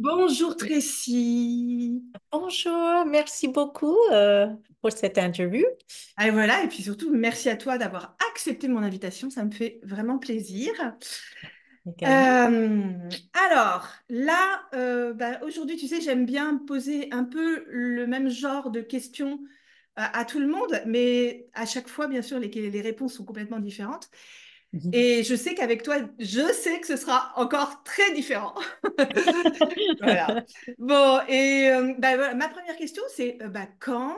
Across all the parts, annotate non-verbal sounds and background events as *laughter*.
Bonjour Tracy. Bonjour, merci beaucoup euh, pour cette interview. Et voilà, et puis surtout, merci à toi d'avoir accepté mon invitation, ça me fait vraiment plaisir. Euh, alors, là, euh, bah, aujourd'hui, tu sais, j'aime bien poser un peu le même genre de questions à tout le monde, mais à chaque fois, bien sûr, les, les réponses sont complètement différentes. Mmh et je sais qu'avec toi, je sais que ce sera encore très différent. *laughs* voilà. Bon, et euh, bah, ma première question, c'est euh, bah, quand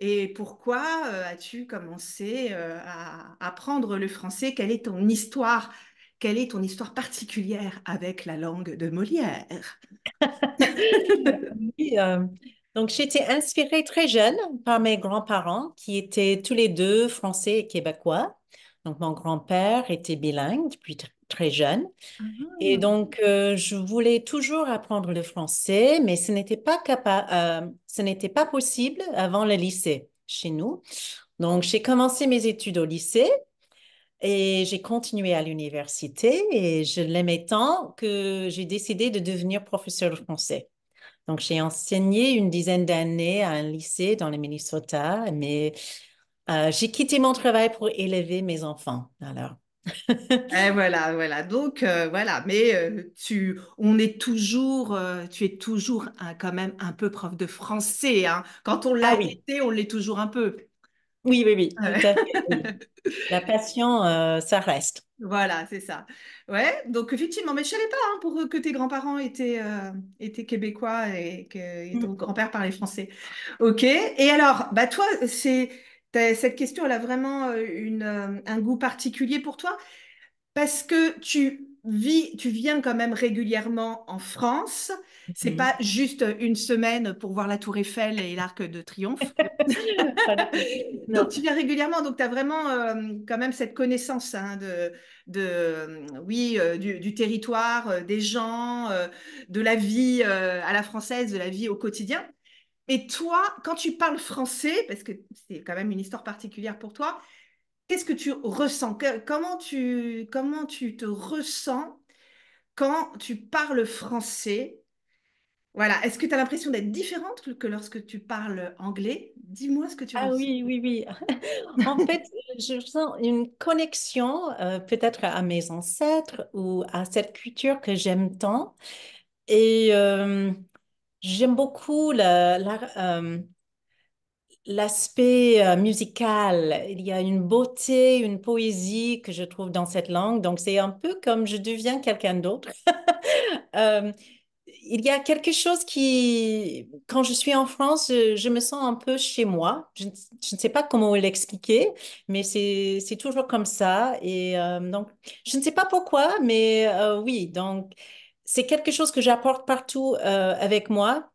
et pourquoi euh, as-tu commencé à apprendre le français Quelle est ton histoire Quelle est ton histoire particulière avec la langue de Molière *laughs* Oui, donc, j'étais inspirée très jeune par mes grands-parents qui étaient tous les deux français et québécois. Donc, mon grand-père était bilingue depuis très jeune. Et ah. donc, euh, je voulais toujours apprendre le français, mais ce n'était pas, euh, ce n'était pas possible avant le lycée chez nous. Donc, j'ai commencé mes études au lycée et j'ai continué à l'université et je l'aimais tant que j'ai décidé de devenir professeur de français. Donc, j'ai enseigné une dizaine d'années à un lycée dans le Minnesota, mais euh, j'ai quitté mon travail pour élever mes enfants. Eh, voilà, voilà. Donc euh, voilà, mais euh, tu, on est toujours, tu es toujours quand même un peu prof de français. Hein. Quand on l'a quitté, ah on l'est toujours un peu. Oui, oui, oui. Ah oui. La passion, ça reste. Voilà, c'est ça. Ouais, donc effectivement, mais je savais pas hein, pour que tes grands-parents étaient, euh, étaient québécois et que mmh. ton grand-père parlait français. Ok. Et alors, bah toi, c'est cette question, elle a vraiment euh, euh, un goût particulier pour toi parce que tu tu viens quand même régulièrement en France. C'est pas juste une semaine pour voir la Tour Eiffel et l'Arc de Triomphe. *laughs* tu viens régulièrement, donc tu as vraiment euh, quand même cette connaissance hein, de, oui, euh, du, territoire, euh, des gens, de la vie à la française, de la vie au quotidien. Et toi, quand tu parles français, parce que c'est quand même une histoire particulière pour toi, qu'est-ce que tu ressens comment, tu, comment tu te ressens quand tu parles français voilà, est-ce que tu as l'impression d'être différente que lorsque tu parles anglais Dis-moi ce que tu ah ressens. Ah oui, oui, oui. *laughs* en fait, je sens une connexion euh, peut-être à mes ancêtres ou à cette culture que j'aime tant. Et euh, j'aime beaucoup la, la, euh, l'aspect euh, musical. Il y a une beauté, une poésie que je trouve dans cette langue. Donc, c'est un peu comme je deviens quelqu'un d'autre. *laughs* Euh, il y a quelque chose qui, quand je suis en France, je, me sens un peu chez moi. Je, ne sais pas comment l'expliquer, mais c'est toujours comme ça. Et euh, donc, je ne sais pas pourquoi, mais oui, donc, c'est quelque chose que j'apporte partout avec moi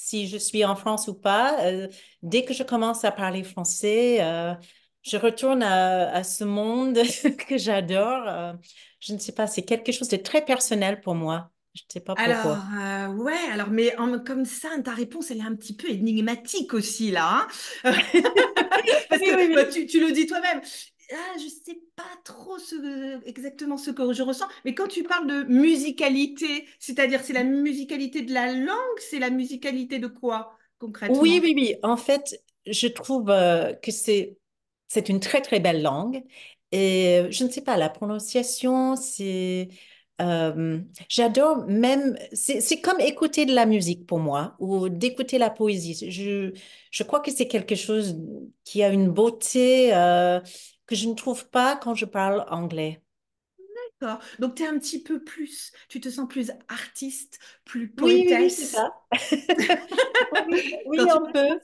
si je suis en France ou pas. Euh, dès que je commence à parler français, euh, je retourne à, ce monde *laughs* que j'adore. Euh, je ne sais pas, c'est quelque chose de très personnel pour moi. Je ne sais pas pourquoi. Alors, ouais, alors, mais comme ça, ta réponse, elle est un petit peu énigmatique aussi, là. Hein. *laughs* Parce que tu, le dis toi-même ah, je sais pas trop ce, exactement ce que je ressens, mais quand tu parles de musicalité, c'est-à-dire c'est la musicalité de la langue, c'est la musicalité de quoi concrètement Oui, oui, oui. En fait, je trouve euh, que c'est c'est une très très belle langue et euh, je ne sais pas la prononciation, c'est euh, j'adore même, c'est comme écouter de la musique pour moi ou d'écouter la poésie. Je, je crois que c'est quelque chose qui a une beauté que je ne trouve pas quand je parle anglais. D'accord. Donc, tu es un petit peu plus, tu te sens plus artiste, plus poétesse. Oui, oui, c'est ça. *laughs* oui, un peu.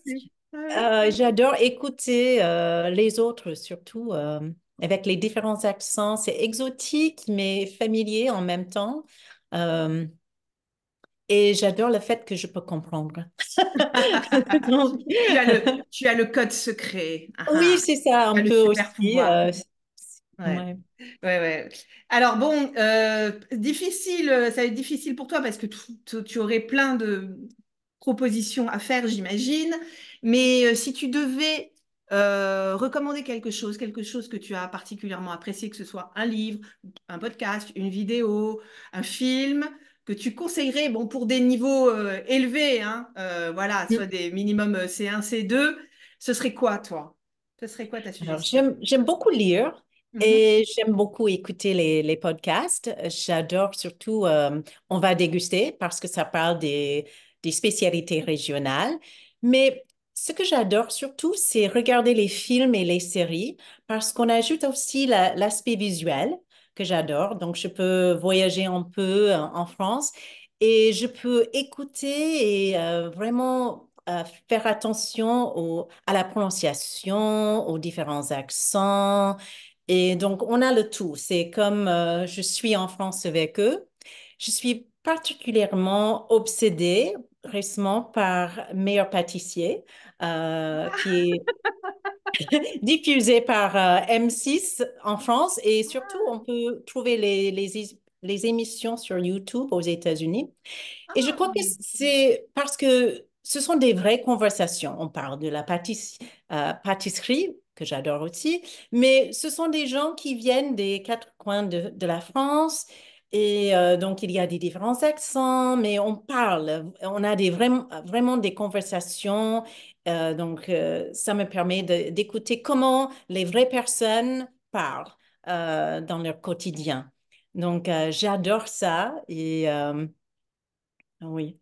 Euh, j'adore écouter euh, les autres, surtout euh, avec les différents accents. C'est exotique, mais familier en même temps. Et j'adore le fait que je peux comprendre. *laughs* tu, as le, code secret. Ah, oui, ah. c'est ça, un peu aussi. Euh, ouais. Ouais. Alors bon, euh, difficile, ça va être difficile pour toi parce que tu, aurais plein de propositions à faire, j'imagine. Mais euh, si tu devais recommander quelque chose, quelque chose que tu as particulièrement apprécié, que ce soit un livre, un podcast, une vidéo, un film, que tu conseillerais bon, pour des niveaux euh, élevés, hein, euh, voilà, soit des minimum euh, C1, C2, ce serait quoi, toi Ce serait quoi ta suggestion J'aime beaucoup lire. Mhm. Et j'aime beaucoup écouter les, les podcasts. J'adore surtout On va déguster parce que ça parle des, des spécialités régionales. Mais ce que j'adore surtout, c'est regarder les films et les séries parce qu'on ajoute aussi l'aspect visuel que j'adore. Donc, je peux voyager un peu euh, en France et je peux écouter et euh, vraiment euh, faire attention à la prononciation, aux différents accents. Et donc, on a le tout. C'est comme je suis en France avec eux. Je suis particulièrement obsédée récemment par Meilleur pâtissier, qui est *laughs* *laughs* diffusé par euh, M6 en France et surtout on peut trouver les, les, émissions sur YouTube aux États-Unis. Et je crois que ah. c'est parce que ce sont des vraies conversations. On parle de la euh, pâtisserie, que j'adore aussi, mais ce sont des gens qui viennent des quatre coins de, la France. Et euh, donc, il y a des différents accents, mais on parle, on a des, vraiment des conversations euh, donc, euh, ça me permet d'écouter comment les vraies personnes parlent euh, dans leur quotidien. Donc, j'adore ça et ah oui.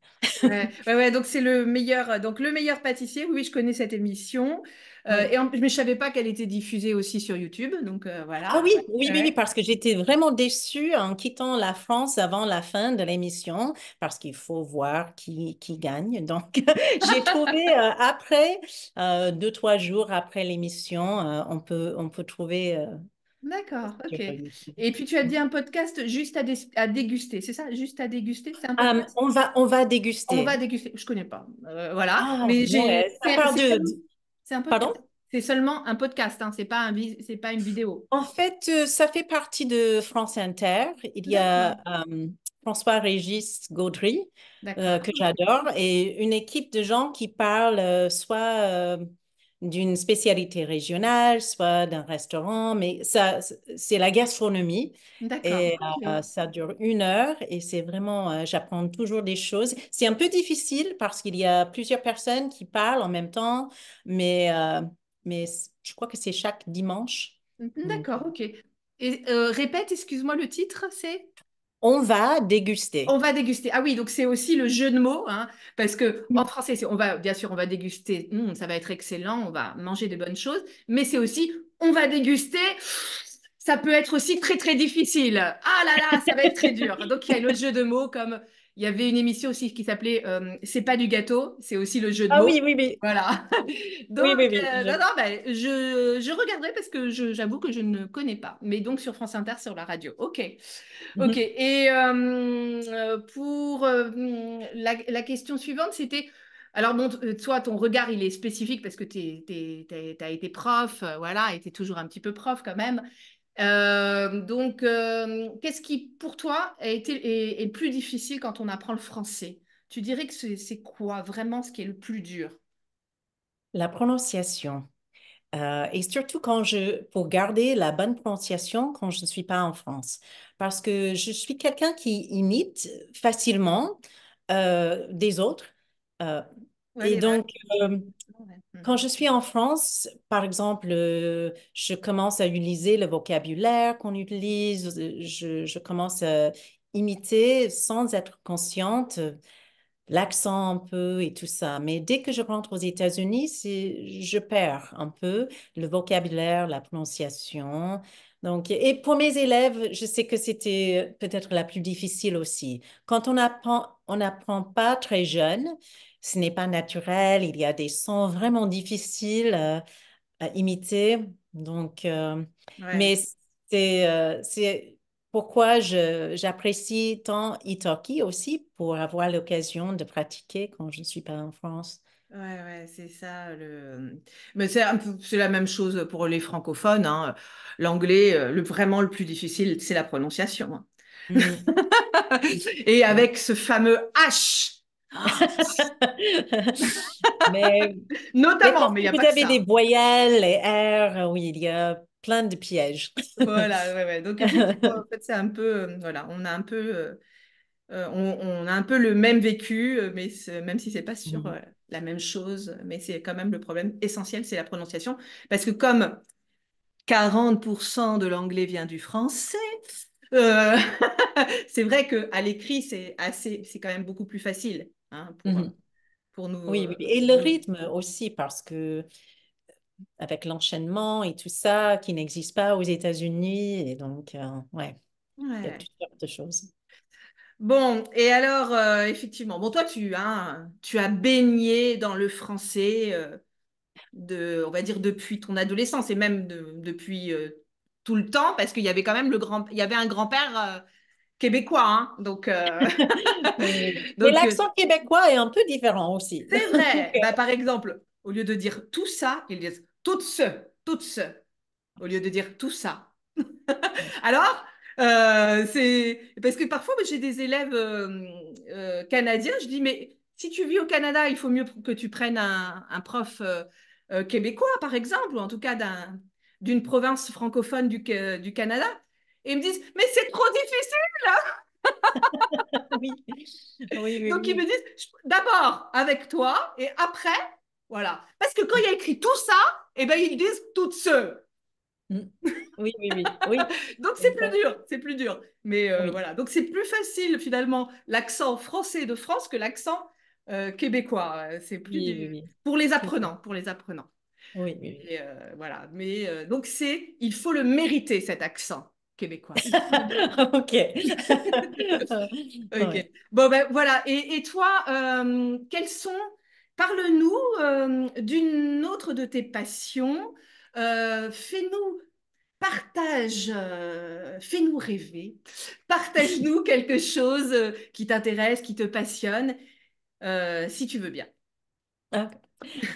ouais, donc c'est le meilleur, euh, donc le meilleur pâtissier. Oui, je connais cette émission. Euh, et en, mais je savais pas qu'elle était diffusée aussi sur YouTube, donc euh, voilà. Ah oui, oui, oui, parce que j'étais vraiment déçue en quittant la France avant la fin de l'émission, parce qu'il faut voir qui, qui gagne. *laughs* Donc j'ai trouvé après deux trois jours après l'émission, on peut on peut trouver D'accord, ok. Et puis tu as dit un podcast juste à, déguster, c'est ça Juste à déguster un ah, on, va, on va déguster. On va déguster, je ne connais pas. Euh, voilà. Ah, Mais j'ai. Ben, c'est un peu. c'est seulement un podcast, hein, c'est pas un pas une vidéo. En fait, euh, ça fait partie de France Inter. Il y a euh, François Régis Gaudry que j'adore et une équipe de gens qui parlent soit d'une spécialité régionale, soit d'un restaurant, mais ça, c'est la gastronomie. Et euh, ça dure une heure et c'est vraiment, euh, j'apprends toujours des choses. C'est un peu difficile parce qu'il y a plusieurs personnes qui parlent en même temps, mais, euh, mais je crois que c'est chaque dimanche. Mmh, mmh. D'accord, ok. Et répète, excuse-moi, le titre, c'est on va déguster. On va déguster. Ah oui, donc c'est aussi le jeu de mots, hein, parce que mm. en français, on va bien sûr, on va déguster. Mm, ça va être excellent. On va manger de bonnes choses, mais c'est aussi on va déguster. Ça peut être aussi très très difficile. Ah là là, ça va être très dur. Donc il y a le jeu de mots comme il y avait une émission aussi qui s'appelait euh, C'est pas du gâteau, c'est aussi le jeu de ah mots. Ah oui, oui, oui. Voilà. *laughs* donc, oui, oui, oui, euh, je... Non, non, ben, je, je, regarderai parce que j'avoue que je ne connais pas. Mais donc sur France Inter, sur la radio. OK. Mhm. OK. Et euh, pour la, la, question suivante, c'était. Alors, bon, toi, ton regard, il est spécifique parce que tu as été prof, voilà, et tu es toujours un petit peu prof quand même. Euh, donc, euh, qu'est-ce qui, pour toi, a été est, le plus difficile quand on apprend le français Tu dirais que c'est quoi vraiment ce qui est le plus dur La prononciation. Euh, et surtout quand je, pour garder la bonne prononciation quand je ne suis pas en France, parce que je suis quelqu'un qui imite facilement des autres et donc, euh, hmm. quand je suis en France, par exemple, euh, je commence à utiliser le vocabulaire qu'on utilise, euh, je, je, commence à imiter sans être consciente l'accent un peu et tout ça. Mais dès que je rentre aux États-Unis, je perds un peu le vocabulaire, la prononciation, donc, et pour mes élèves, je sais que c'était peut-être la plus difficile aussi. Quand on apprend, on n'apprend pas très jeune, ce n'est pas naturel. Il y a des sons vraiment difficiles euh, à imiter. Donc, euh, mais c'est euh, pourquoi j'apprécie tant Italki aussi pour avoir l'occasion de pratiquer quand je ne suis pas en France. Ouais, ouais, c'est ça. Le... Mais c'est c'est la même chose pour les francophones. Hein. L'anglais, euh, le, vraiment le plus difficile, c'est la prononciation. Hein. *laughs* Et avec ce fameux H. *laughs* *laughs* Notamment, mais il y a vous avez des hein. voyelles, les R, oui, il y a plein de pièges. voilà, ouais, ouais. Donc, en fait, c'est un peu, euh, voilà, on a un peu, euh, on, a un peu le même vécu, mais même si c'est pas sûr. Mmh la même chose, mais c'est quand même le problème essentiel, c'est la prononciation. Parce que comme 40% de l'anglais vient du français, euh, *laughs* c'est vrai qu'à l'écrit, c'est assez, c'est quand même beaucoup plus facile hein, pour, mm-hmm. pour, nous. Oui, et euh, le rythme aussi, parce que euh, avec l'enchaînement et tout ça qui n'existe pas aux États-Unis, et donc, ouais, il y a toutes sortes de choses. Bon, et alors, euh, effectivement, bon, toi, tu, tu as baigné dans le français, euh, de, on va dire, depuis ton adolescence et même depuis euh, tout le temps, parce qu'il y avait quand même le grand, il y avait un grand-père québécois, hein, donc... *laughs* *laughs* l'accent québécois est un peu différent aussi. C'est vrai, *laughs* bah, par exemple, au lieu de dire tout ça, ils disent tout ce, tout ce, au lieu de dire tout ça. alors, euh, c'est parce que parfois j'ai des élèves euh, euh, canadiens, je dis mais si tu vis au Canada, il faut mieux que tu prennes un, prof québécois par exemple, ou en tout cas d'une province francophone du, Canada. Et ils me disent mais c'est trop difficile. *laughs* Donc ils me disent d'abord avec toi et après voilà parce que quand il y a écrit tout ça, et eh ben ils disent toutes ceux Mm. Oui, oui, oui. oui. *laughs* Donc c'est plus euh, dur, c'est plus dur. Mais euh, voilà, donc c'est plus facile finalement l'accent français de France que l'accent euh, québécois. C'est plus pour les apprenants, pour les apprenants. Oui, oui. voilà, mais donc c'est, il faut le mériter cet accent québécois. *laughs* ok. *laughs* Bon ben voilà. Et, et toi, quels sont Parle-nous d'une autre de tes passions euh, fais-nous, partage, euh, fais-nous rêver, partage-nous *laughs* quelque chose euh, qui t'intéresse, qui te passionne, si tu veux bien. Ah,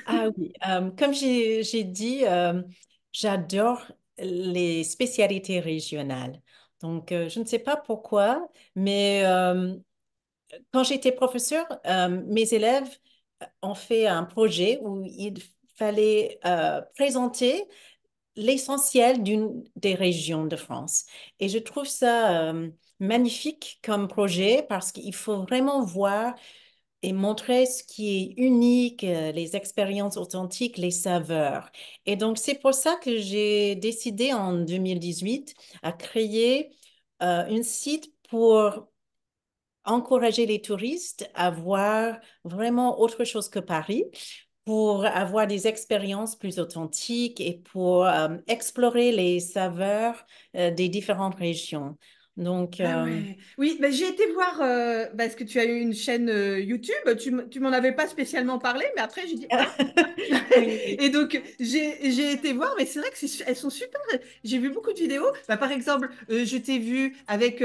ah oui, comme j'ai dit, j'adore les spécialités régionales. Donc, je ne sais pas pourquoi, mais quand j'étais professeur, mes élèves ont fait un projet où ils fallait euh, présenter l'essentiel d'une des régions de France. Et je trouve ça euh, magnifique comme projet parce qu'il faut vraiment voir et montrer ce qui est unique, euh, les expériences authentiques, les saveurs. Et donc, c'est pour ça que j'ai décidé en 2018 à créer euh, un site pour encourager les touristes à voir vraiment autre chose que Paris, pour avoir des expériences plus authentiques et pour euh, explorer les saveurs euh, des différentes régions. Donc, ah euh, Oui, ben, j'ai été voir, euh, parce que tu as eu une chaîne euh, YouTube, tu, tu m'en avais pas spécialement parlé, mais après j'ai dit... Ah. *laughs* et donc j'ai été voir, mais c'est vrai que elles sont super, j'ai vu beaucoup de vidéos. Bah, par exemple, je t'ai vu avec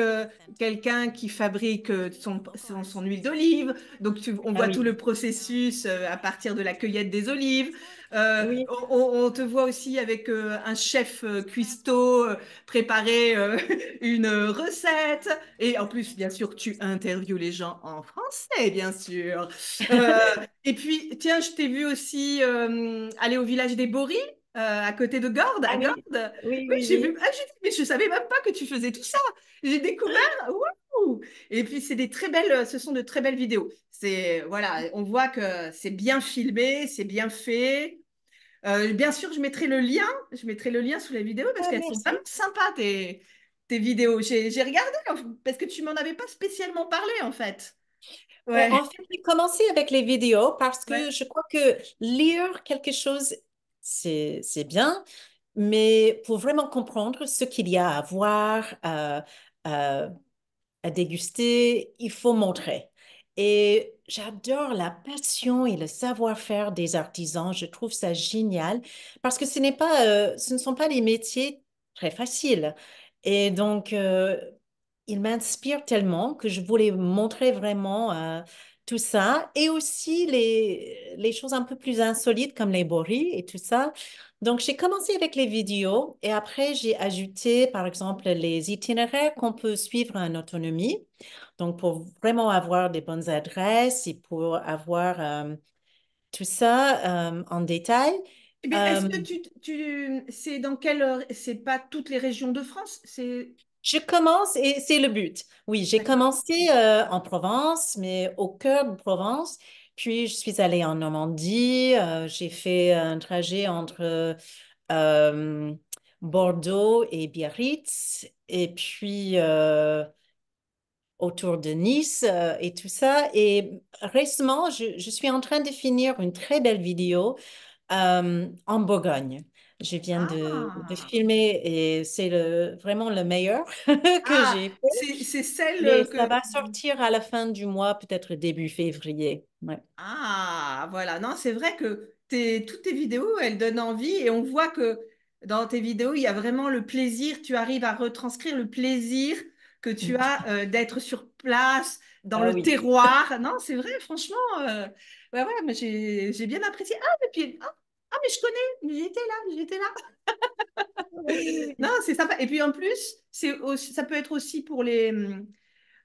quelqu'un qui fabrique son, son, huile d'olive, donc on ah voit tout le processus à partir de la cueillette des olives. Euh, on, te voit aussi avec euh, un chef euh, cuistot préparer *laughs* une recette. Et en plus, bien sûr, tu interviews les gens en français, bien sûr. *laughs* et puis, tiens, je t'ai vu aussi aller au village des Boris. à côté de Gordes, ah Gordes. Oui, vu. Ah, mais je savais même pas que tu faisais tout ça. J'ai découvert. *gasps* Et puis c'est des très belles. Ce sont de très belles vidéos. C'est voilà, on voit que c'est bien filmé, c'est bien fait. Euh, bien sûr, je mettrai le lien, je mettrai le lien sous la vidéo parce ah, qu'elles sont sympas tes, tes vidéos. J'ai regardé parce que tu m'en avais pas spécialement parlé en fait. En fait, j'ai commencé avec les vidéos parce que je crois que lire quelque chose, c'est bien, mais pour vraiment comprendre ce qu'il y a à voir, à, euh, euh, à, déguster, il faut montrer. Et J'adore la passion et le savoir-faire des artisans. Je trouve ça génial parce que ce, n'est pas, euh, ce ne sont pas des métiers très faciles. Et donc, euh, il m'inspire tellement que je voulais montrer vraiment euh, tout ça et aussi les choses un peu plus insolites comme les boris et tout ça. Donc, j'ai commencé avec les vidéos et après, j'ai ajouté, par exemple, les itinéraires qu'on peut suivre en autonomie. Donc, pour vraiment avoir des bonnes adresses et pour avoir euh, tout ça euh, en détail. Eh est-ce que euh, tu, sais c'est dans quelle, c'est pas toutes les régions de France, je commence et c'est le but. Oui, j'ai commencé en Provence, mais au cœur de Provence, puis je suis allée en Normandie, euh, j'ai fait un trajet entre euh, Bordeaux et Biarritz, et puis euh, autour de Nice et tout ça. Et récemment, je, je, suis en train de finir une très belle vidéo en Bourgogne. Je viens de, ah! filmer et c'est vraiment le meilleur *laughs* que ah! j'ai C'est celle euh, que... Ça va sortir à la fin du mois, peut-être début février. Ah, voilà. Non, c'est vrai que toutes tes vidéos, elles donnent envie et on voit que dans tes vidéos, il y a vraiment le plaisir. Tu arrives à retranscrire le plaisir que tu as *laughs* euh, d'être sur place, dans bah le terroir. Non, c'est vrai, franchement. Euh, ouais, mais j'ai bien apprécié. Ah, et puis, ah, mais je connais, j'étais là, j'étais là. non, c'est sympa. Et puis en plus, ça peut être aussi pour les. Hum,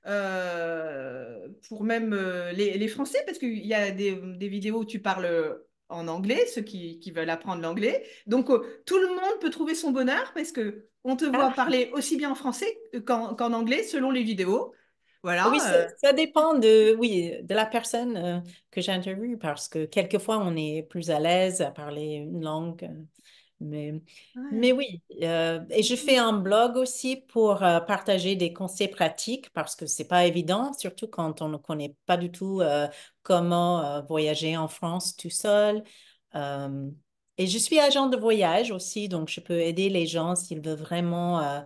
euh, pour même euh, les, les Français, parce qu'il y a des, vidéos où tu parles en anglais, ceux qui, veulent apprendre l'anglais. Donc, euh, tout le monde peut trouver son bonheur parce que on te voit ah. parler aussi bien en français qu'en anglais selon les vidéos. Oui, euh. ça, dépend de, oui, de la personne euh, que j'interviewe parce que quelquefois on est plus à l'aise à parler une langue. Euh, mais, mais oui, et je mm-hmm. fais un blog aussi pour partager des conseils pratiques parce que c'est pas évident, surtout quand on ne connaît pas du tout comment voyager en France tout seul. et je suis agent de voyage aussi, donc je peux aider les gens s'ils veulent vraiment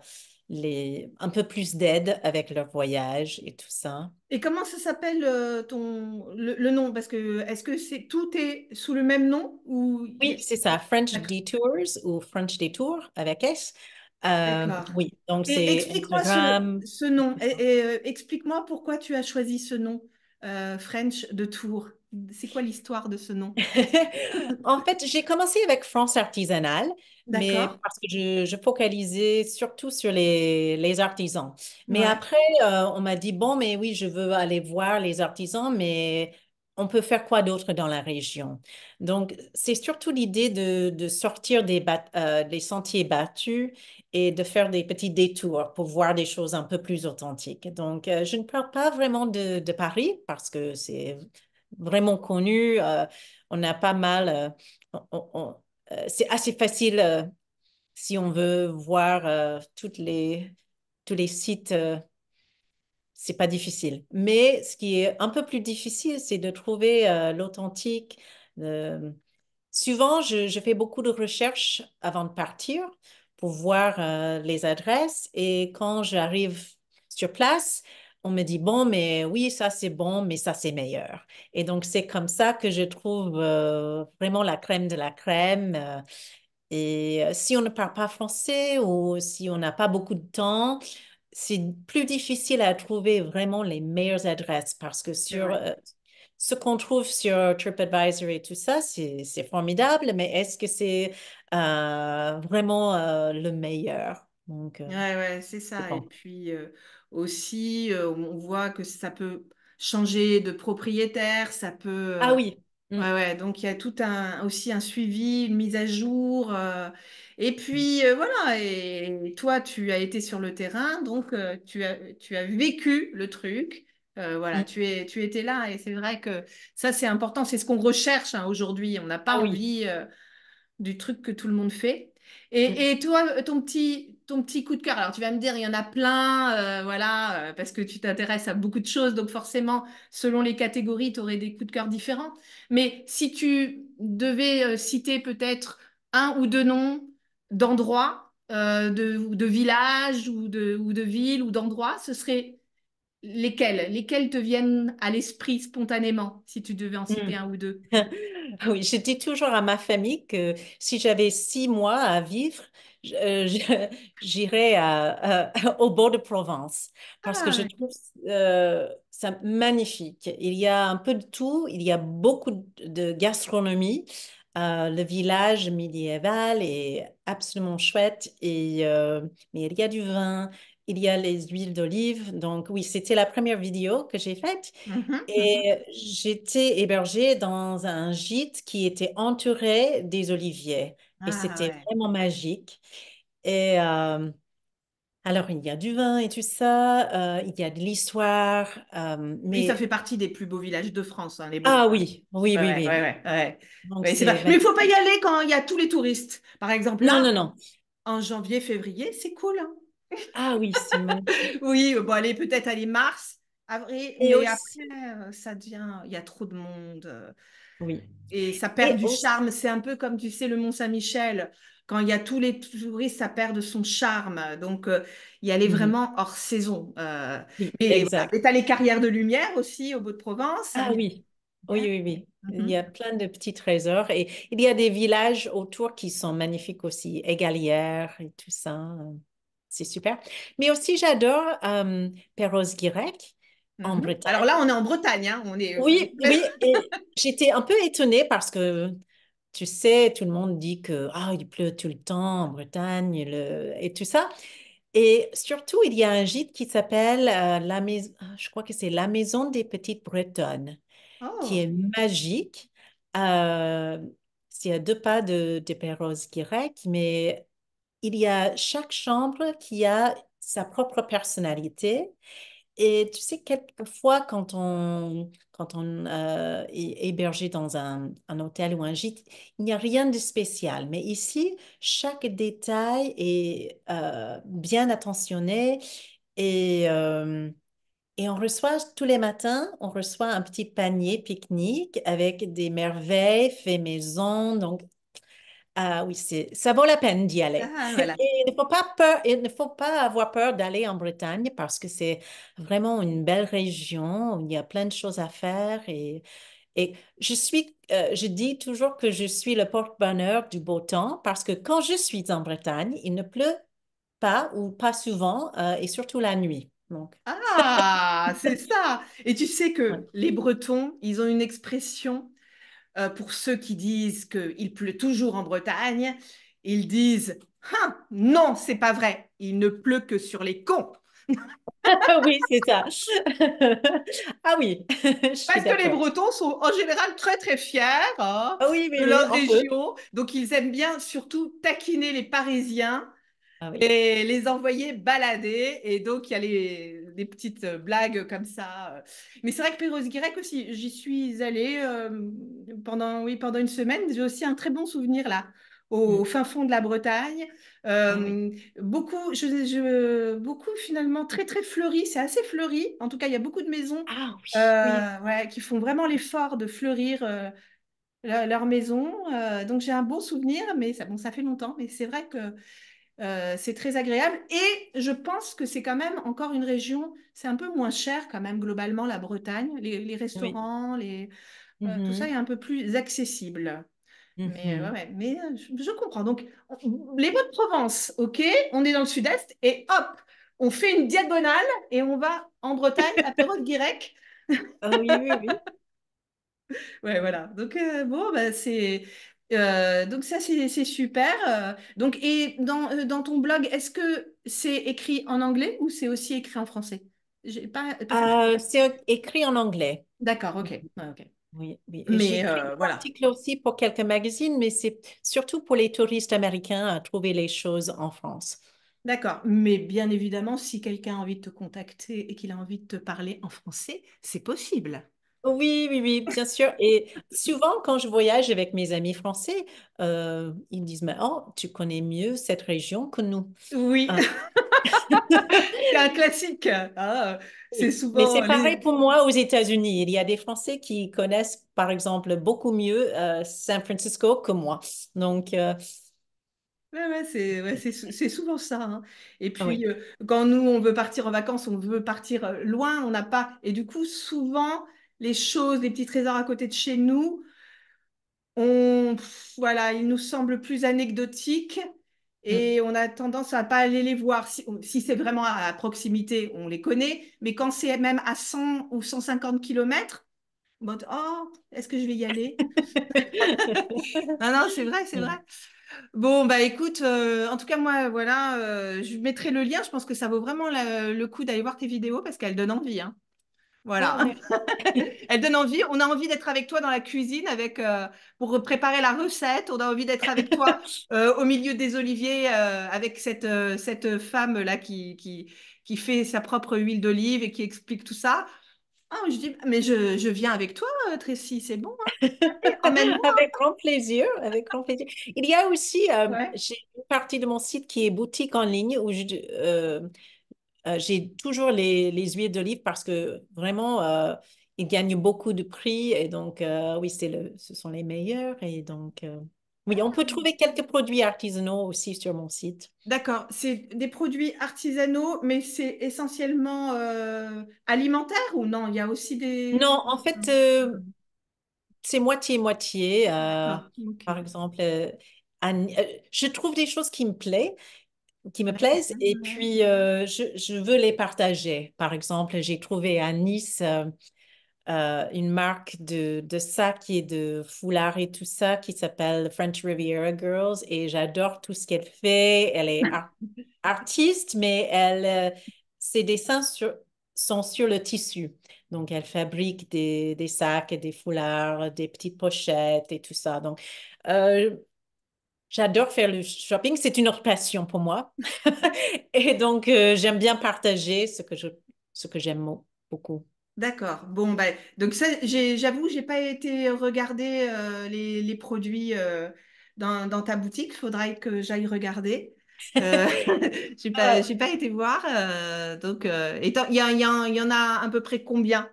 les, un peu plus d'aide avec leur voyage et tout ça. Et comment ça s'appelle euh, le, nom Parce que est-ce que c'est tout est sous le même nom ou Oui, c'est ça, French Detours ou French Detour avec S. Euh, oui, donc c'est explique-moi ce, nom et, euh, explique-moi pourquoi tu as choisi ce nom French de Tour. C'est quoi l'histoire de ce nom *laughs* En fait, j'ai commencé avec France Artisanale, mais parce que je, focalisais surtout sur les, les artisans. Mais après, euh, on m'a dit, bon, mais oui, je veux aller voir les artisans, mais on peut faire quoi d'autre dans la région Donc, c'est surtout l'idée de, sortir euh, des, sentiers battus et de faire des petits détours pour voir des choses un peu plus authentiques. Donc, euh, je ne parle pas vraiment de Paris parce que c'est vraiment connu. Euh, on a pas mal. Euh, euh, c'est assez facile si on veut voir toutes les, tous les sites c'est pas difficile. Mais ce qui est un peu plus difficile, c'est de trouver l'authentique. souvent, je, fais beaucoup de recherches avant de partir pour voir les adresses. Et quand j'arrive sur place, on me dit, bon, mais oui, ça c'est bon, mais ça c'est meilleur. Et donc, c'est comme ça que je trouve euh, vraiment la crème de la crème. Euh. et euh, si on ne parle pas français ou si on n'a pas beaucoup de temps, c'est plus difficile à trouver vraiment les meilleures adresses parce que sur ce qu'on trouve sur TripAdvisor et tout ça, c'est formidable, mais est-ce que c'est vraiment le meilleur? Donc, ouais, c'est ça. Et puis, aussi, euh, on voit que ça peut changer de propriétaire, ça peut... ah euh, oui. Mmh. Ouais, ouais, donc il y a tout un, aussi un suivi, une mise à jour. Euh, et mmh. puis voilà, et toi, tu as été sur le terrain, donc tu, as, tu as vécu le truc. voilà, mmh. tu, es, tu étais là et c'est vrai que ça, c'est important. C'est ce qu'on recherche hein, aujourd'hui. On n'a pas ah oublié envie du truc que tout le monde fait. Et, et toi, ton petit ton petit coup de cœur. Alors, tu vas me dire, il y en a plein, euh, voilà, euh, parce que tu t'intéresses à beaucoup de choses. Donc, forcément, selon les catégories, tu aurais des coups de cœur différents. Mais si tu devais euh, citer peut-être un ou deux noms d'endroits, de, de villages ou de, ou de villes ou d'endroits, ce serait lesquels Lesquels te viennent à l'esprit spontanément, si tu devais en citer hmm. un ou deux *laughs* Oui, je dis toujours à ma famille que si j'avais six mois à vivre, euh, *laughs* j'irai au bord de Provence parce que je ah. trouve euh, ça magnifique. Il y a un peu de tout, il y a beaucoup de gastronomie. Euh, le village médiéval est absolument chouette, et, mais il y a du vin, il y a les huiles d'olive. Donc oui, c'était la première vidéo que j'ai faite. Mm-hmm, et mm-hmm. j'étais hébergée dans un gîte qui était entouré des oliviers et ah, c'était vraiment magique. Et euh, alors, il y a du vin et tout ça, euh, il y a de l'histoire. Euh, mais... ça fait partie des plus beaux villages de France, hein, les Ah oui, oui, oui. oui. Mais il ne faut pas y aller quand il y a tous les touristes, par exemple. non, non, non. En janvier, février, c'est cool. Hein. Ah oui, c'est *laughs* Oui, bon, allez, peut-être aller mars, avril. Et après, ça devient. Il y a trop de monde. Oui. Et ça perd du charme. C'est un peu comme, tu sais, le Mont-Saint-Michel. Quand il y a tous les touristes, ça perd de son charme. Donc, euh, il y y les mmh vraiment hors saison. Euh, et tu as les carrières de lumière aussi au bout de provence Ah oui. Oui, oui, oui. Mmh il y a plein de petits trésors et il y a des villages autour qui sont magnifiques aussi, Égalières et tout ça. C'est super. Mais aussi, j'adore euh, Perros-Guirec. Mhm. Alors là, on est en Bretagne, hein, on est. Oui, *laughs* oui. J'étais un peu étonnée parce que tu sais, tout le monde dit que ah, il pleut tout le temps en Bretagne et tout ça. Et surtout, il y a un gîte qui s'appelle euh, la maison. Je crois que c'est la maison des petites Bretonnes, qui oh. est magique. Euh, c'est à deux pas de, de Perros-Guirec, mais il y a chaque chambre qui a sa propre personnalité et tu sais, quelquefois, quand on, quand on euh, est hébergé dans un, un, hôtel ou un gîte, il n'y a rien de spécial. Mais ici, chaque détail est euh, bien attentionné et, euh, et on reçoit tous les matins, on reçoit un petit panier pique-nique avec des merveilles fait maison. Donc, ah oui, ça vaut la peine d'y aller. Ah, il, ne faut pas peur, il ne faut pas avoir peur d'aller en Bretagne parce que c'est vraiment une belle région où il y a plein de choses à faire. Et, et je suis, euh, je dis toujours que je suis le porte-bonheur du beau temps parce que quand je suis en Bretagne, il ne pleut pas ou pas souvent euh, et surtout la nuit. Donc. Ah, c'est ça. Et tu sais que *laughs* les Bretons, ils ont une expression euh, pour ceux qui disent qu'il pleut toujours en Bretagne, ils disent ah, non, c'est pas vrai, il ne pleut que sur les cons. *laughs* oui, c'est ça. *laughs* ah oui. *laughs* Parce que les Bretons sont en général très très fiers hein, ah oui, mais de leur région. Donc ils aiment bien surtout taquiner les Parisiens ah et les envoyer balader. Et donc il y a les, des petites blagues comme ça. Mais c'est vrai que pérouse guirec aussi, j'y suis allée pendant, oui, pendant une semaine. J'ai aussi un très bon souvenir là au mmh. fin fond de la Bretagne. Ah beaucoup, beaucoup finalement très très fleuri. C'est assez fleuri. En tout cas, il y a beaucoup de maisons ah euh, qui font vraiment l'effort de fleurir leur, maison. donc j'ai un bon souvenir, mais ça, bon, ça fait longtemps. Mais c'est vrai que euh, c'est très agréable. Et je pense que c'est quand même encore une région, c'est un peu moins cher quand même globalement la Bretagne. Les, restaurants, les, euh, tout mmh ça est un peu plus accessible. Mmh mais, euh, je, comprends. Donc, les baux de Provence, ok, on est dans le sud-est et hop, on fait une diagonale et on va en Bretagne, à Perrault Guirec. Ah oui, oui, oui. *laughs* Ouais, voilà. Donc, bon, bah, c'est. Euh, donc ça, c'est super. Euh. Donc, et euh, dans, ton blog, est-ce que c'est écrit en anglais ou c'est aussi écrit en français C'est écrit en anglais. D'accord, ok. Oui, oui. Mais euh, voilà. Article aussi pour quelques magazines, mais c'est surtout pour les touristes américains à trouver les choses en France. D'accord, mais bien évidemment, si quelqu'un a envie de te contacter et qu'il a envie de te parler en français, c'est possible. Oui, oui, oui, bien sûr. Et souvent, quand je voyage avec mes amis français, euh, ils me disent, mais oh, tu connais mieux cette région que nous. Oui. Ah. *laughs* c'est un *laughs* classique. Ah, c'est souvent. Mais c'est pareil pour moi aux États-Unis. Il y a des Français qui connaissent, par exemple, beaucoup mieux euh, San Francisco que moi. Donc. Euh, ouais, c'est c'est souvent ça. Hein. Et ah puis, quand nous, on veut partir en vacances, on veut partir loin, on n'a pas. Et du coup, souvent, les choses, les petits trésors à côté de chez nous, on, voilà, ils nous semblent plus anecdotiques et mm. on a tendance à pas aller les voir. Si, c'est vraiment à proximité, on les connaît, mais quand c'est même à 100 ou 150 km, bon, oh, est-ce que je vais y aller *laughs* Non, non, c'est vrai, c'est mm. vrai. Bon, bah écoute, euh, en tout cas, moi, voilà, euh, je mettrai le lien. Je pense que ça vaut vraiment le coup d'aller voir tes vidéos parce qu'elles donnent envie. Hein. Voilà. *laughs* Elle donne envie. On a envie d'être avec toi dans la cuisine avec, euh, pour préparer la recette. On a envie d'être avec toi *laughs* euh, au milieu des oliviers euh, avec cette, cette femme-là qui, qui, qui, fait sa propre huile d'olive et qui explique tout ça. Ah, je dis, mais je, viens avec toi, Tracy, c'est bon. Hein. *laughs* avec grand plaisir, avec grand plaisir. Il y a aussi, j'ai une partie de mon site qui est boutique en ligne où je euh, j'ai toujours les, huiles d'olive parce que vraiment, euh, ils gagnent beaucoup de prix et donc, euh, oui, c'est le, ce sont les meilleurs. Et donc, oui, on peut trouver quelques produits artisanaux aussi sur mon site. D'accord, c'est des produits artisanaux, mais c'est essentiellement alimentaire ou non Il y a aussi des. Non, en fait, c'est moitié-moitié. Ah, par exemple, je trouve des choses qui me plaisent qui me plaisent et ah. puis euh, je, veux les partager. Par exemple, j'ai trouvé à Nice euh, euh, une marque de, de sacs et de foulards et tout ça qui s'appelle French Riviera Girls et j'adore tout ce qu'elle fait. Elle est artiste, mais elle, ses dessins sur, sont sur le tissu. Donc, elle fabrique des, des, sacs et des foulards, des petites pochettes et tout ça. Donc, J'adore faire le shopping, c'est une autre passion pour moi. *laughs* et donc, euh, j'aime bien partager ce que je, ce que j'aime beaucoup. D'accord. Bon, ben donc ça, j'avoue, j'ai pas été regarder euh, les, produits euh, dans, ta boutique. Il Faudrait que j'aille regarder. *laughs* j'ai pas, ah. j'ai pas été voir. donc, il y, en a à peu près combien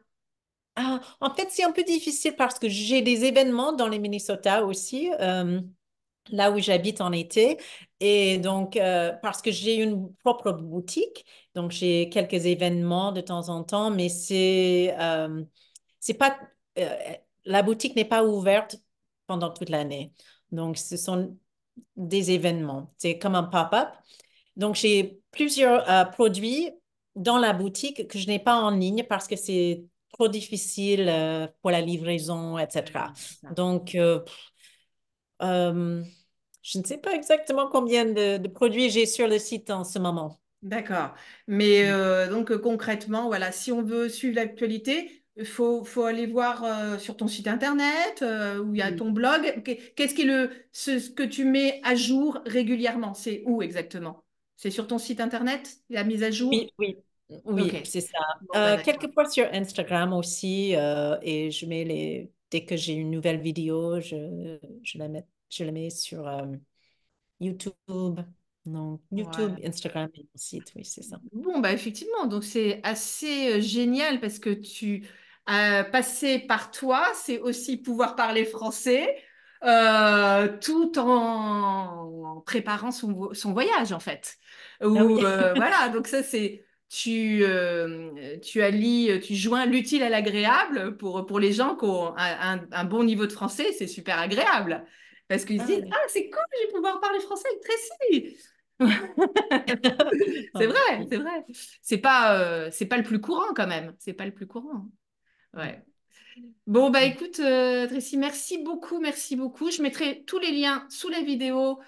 ah, En fait, c'est un peu difficile parce que j'ai des événements dans les Minnesota aussi là où j'habite en été. Et donc, euh, parce que j'ai une propre boutique, donc j'ai quelques événements de temps en temps, mais c'est, euh, c'est pas, euh, la boutique n'est pas ouverte pendant toute l'année. Donc, ce sont des événements. C'est comme un pop-up. Donc, j'ai plusieurs produits dans la boutique que je n'ai pas en ligne parce que c'est trop difficile pour la livraison, etc. Donc, euh, je ne sais pas exactement combien de, produits j'ai sur le site en ce moment. D'accord. Mais mm. euh, donc euh, concrètement, voilà, si on veut suivre l'actualité, il faut, faut, aller voir sur ton site internet ou où il y a mm. ton blog. Qu'est-ce qui le, ce, que tu mets à jour régulièrement C'est où exactement C'est sur ton site internet, la mise à jour Oui, oui. c'est ça. Quelques ben, quelques sur Instagram aussi, et je mets les, dès que j'ai une nouvelle vidéo, je, la, mets, je la mets sur euh, YouTube. YouTube, Instagram et mon site, oui, c'est ça. Bon, bah effectivement, donc c'est assez euh, génial parce que tu as par toi, c'est aussi pouvoir parler français euh, tout en préparant son, voyage, en fait. Ah Ou, *laughs* voilà, donc ça, c'est tu, euh, tu euh, tu joins l'utile à l'agréable pour, pour les gens qui ont un, bon niveau de français, c'est super agréable. Parce qu'ils ah disent Ah, c'est cool, je vais pouvoir parler français avec Tracy. *laughs* c'est vrai, c'est vrai. C'est pas, euh, pas le plus courant quand même. C'est pas le plus courant. Ouais. Bon, bah écoute, Tracy, merci beaucoup, merci beaucoup. Je mettrai tous les liens sous la vidéo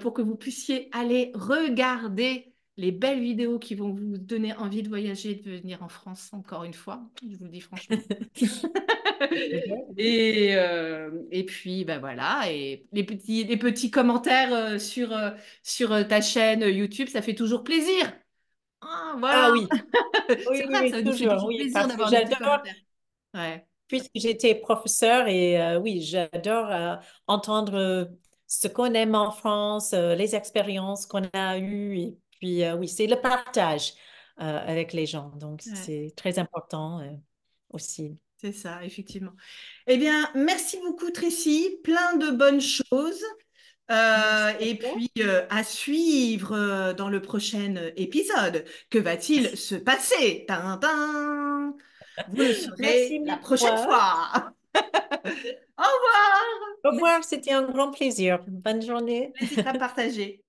pour que vous puissiez aller regarder les belles vidéos qui vont vous donner envie de voyager, de venir en France, encore une fois, je vous le dis franchement. *laughs* et, euh, et puis, ben voilà, et les petits, les petits commentaires euh, sur, euh, sur ta chaîne YouTube, ça fait toujours plaisir. Ah, voilà. Ah oui. *laughs* oui, vrai, ça toujours, plaisir d'avoir des Ouais. Puisque j'étais professeur et oui, j'adore entendre ce qu'on aime en France, les expériences qu'on a eues et puis euh, oui, c'est le partage euh, avec les gens. Donc, c'est très important euh, aussi. C'est ça, effectivement. Eh bien, merci beaucoup, Tracy. Plein de bonnes choses. et puis, à suivre dans le prochain épisode. Que va-t-il se passer Tintin Vous le saurez la prochaine fois. *laughs* Au revoir. Au revoir, c'était un grand plaisir. Bonne journée. pas à partager.